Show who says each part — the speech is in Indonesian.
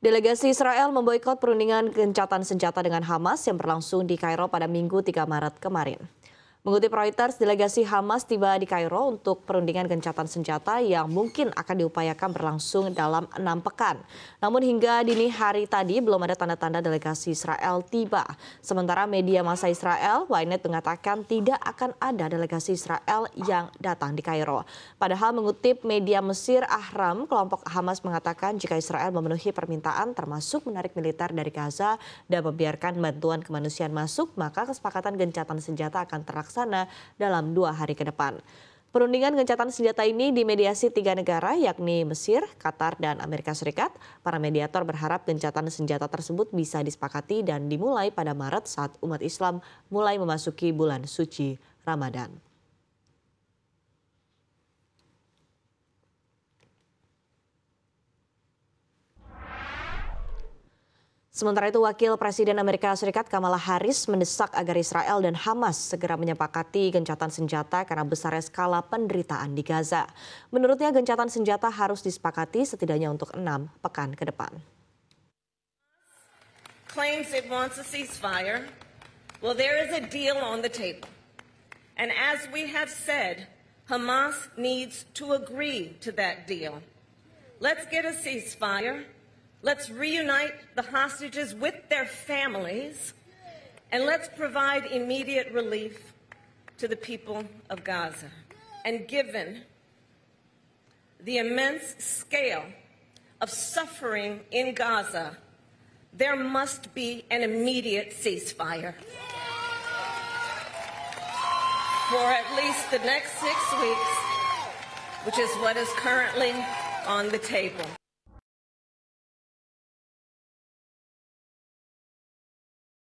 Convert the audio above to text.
Speaker 1: Delegasi Israel memboikot perundingan gencatan senjata dengan Hamas yang berlangsung di Kairo pada Minggu 3 Maret kemarin. Mengutip Reuters, delegasi Hamas tiba di Kairo untuk perundingan gencatan senjata yang mungkin akan diupayakan berlangsung dalam enam pekan. Namun hingga dini hari tadi belum ada tanda-tanda delegasi Israel tiba. Sementara media masa Israel, Wainet mengatakan tidak akan ada delegasi Israel yang datang di Kairo. Padahal mengutip media Mesir Ahram, kelompok Hamas mengatakan jika Israel memenuhi permintaan termasuk menarik militer dari Gaza dan membiarkan bantuan kemanusiaan masuk, maka kesepakatan gencatan senjata akan terlaksana terlaksana dalam dua hari ke depan. Perundingan gencatan senjata ini dimediasi tiga negara yakni Mesir, Qatar, dan Amerika Serikat. Para mediator berharap gencatan senjata tersebut bisa disepakati dan dimulai pada Maret saat umat Islam mulai memasuki bulan suci Ramadan. Sementara itu, Wakil Presiden Amerika Serikat Kamala Harris mendesak agar Israel dan Hamas segera menyepakati gencatan senjata karena besarnya skala penderitaan di Gaza. Menurutnya, gencatan senjata harus disepakati setidaknya untuk enam pekan ke depan.
Speaker 2: Claims it wants a ceasefire. Well, there is a deal on the table. And as we have said, Hamas needs to agree to that deal. Let's get a ceasefire. Let's reunite the hostages with their families, and let's provide immediate relief to the people of Gaza. And given the immense scale of suffering in Gaza, there must be an immediate ceasefire for at least the next six weeks, which is what is currently on the table.